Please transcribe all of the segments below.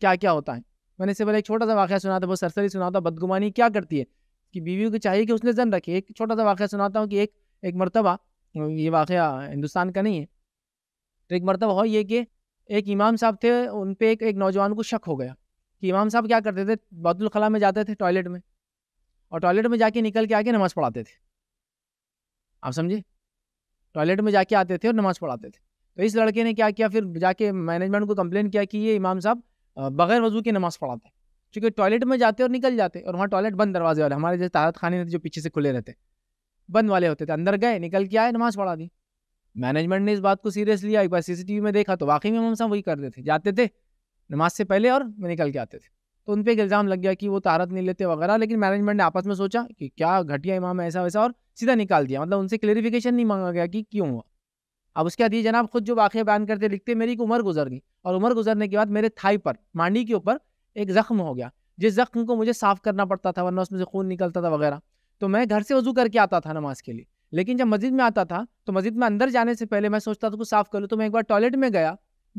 क्या क्या होता है मैंने इससे पहले एक छोटा सा वाक्य सुना था वो सरसरी सुना था बदगुमानी क्या करती है कि बीवी को चाहिए कि उसने जन रखे एक छोटा सा वाक्य सुनाता हूँ कि एक एक मरतबा ये वाक़ हिंदुस्तान का नहीं है तो एक मरतबा हो ये कि एक इमाम साहब थे उन पर एक, एक नौजवान को शक हो गया कि इमाम साहब क्या करते थे बैतुलखला में जाते थे टॉयलेट में और टॉयलेट में जाके निकल के आके नमाज़ पढ़ाते थे आप समझे टॉयलेट में जाके आते थे और नमाज़ पढ़ाते थे तो इस लड़के ने क्या किया फिर जाके मैनेजमेंट को कंप्लेन किया कि ये इमाम साहब बगैर वजू की नमाज़ पढ़ाते हैं क्योंकि टॉयलेट में जाते और निकल जाते और वहाँ टॉयलेट बंद दरवाजे वाले हमारे जैसे तारत खाने जो पीछे से खुले रहते बंद वाले होते थे अंदर गए निकल के आए नमाज़ पढ़ा दी मैनेजमेंट ने इस बात को सीरियस लिया एक बार सीसीटीवी में देखा तो वाकई में हम सब वही करते थे जाते थे नमाज से पहले और निकल के आते थे तो उन पर एक इल्ज़ाम लग गया कि वो तारत नहीं लेते वगैरह लेकिन मैनेजमेंट ने आपस में सोचा कि क्या घटिया इमाम ऐसा वैसा और सीधा निकाल दिया मतलब उनसे क्लेरिफिकेशन नहीं मांगा गया कि क्यों हुआ अब उसके बाद ये जनाब खुद जो वाक़ बयान करते लिखते मेरी एक उम्र गुजर गई और उम्र गुजरने के बाद मेरे थाई पर मांडी के ऊपर एक ज़ख्म हो गया जिस ज़ख्म को मुझे साफ़ करना पड़ता था वरना उसमें से खून निकलता था वगैरह तो मैं घर से वजू करके आता था नमाज़ के लिए लेकिन जब मस्जिद में आता था तो मस्जिद में अंदर जाने से पहले मैं सोचता था कुछ साफ़ कर लूँ तो मैं एक बार टॉयलेट में गया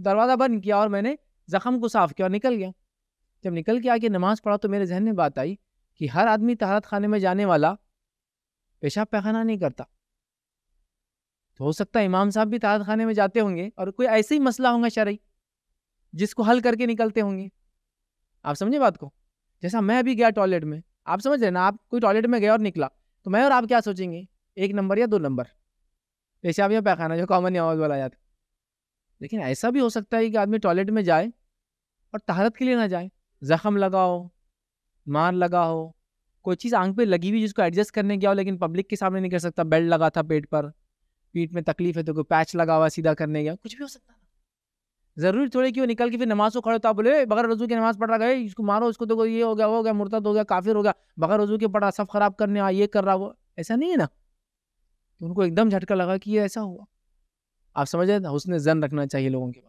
दरवाज़ा बंद किया और मैंने ज़ख्म को साफ़ किया और निकल गया जब निकल के आके नमाज़ पढ़ा तो मेरे जहन में बात आई कि हर आदमी तहारत खाने में जाने वाला पेशाब पैखाना नहीं करता तो हो सकता है इमाम साहब भी ताहत खाने में जाते होंगे और कोई ऐसे ही मसला होगा शरई जिसको हल करके निकलते होंगे आप समझे बात को जैसा मैं अभी गया टॉयलेट में आप समझ रहे ना आप कोई टॉयलेट में गया और निकला तो मैं और आप क्या सोचेंगे एक नंबर या दो नंबर आप यहाँ पैखाना जो कॉमन आवाज़ वाला याद लेकिन ऐसा भी हो सकता है कि आदमी टॉयलेट में जाए और तहारत के लिए ना जाए ज़ख़म लगा हो मार लगा हो कोई चीज़ आंख पे लगी हुई जिसको एडजस्ट करने गया हो लेकिन पब्लिक के सामने नहीं कर सकता बेल्ट लगा था पेट पर पीठ में तकलीफ है तो कोई पैच लगा हुआ सीधा करने गया कुछ भी हो सकता है ज़रूरी थोड़ी कि वो निकल के फिर नमाज को खड़े तो आप बोले बगैर रजू की नमाज पढ़ रहा है इसको मारो इसको तो ये हो गया वो हो गया मुर्तद हो गया काफिर हो गया बगैर रजू के पढ़ा सब खराब करने आ ये कर रहा वो ऐसा नहीं है ना उनको एकदम झटका लगा कि ये ऐसा हुआ आप समझ रहे उसने जन रखना चाहिए लोगों के पास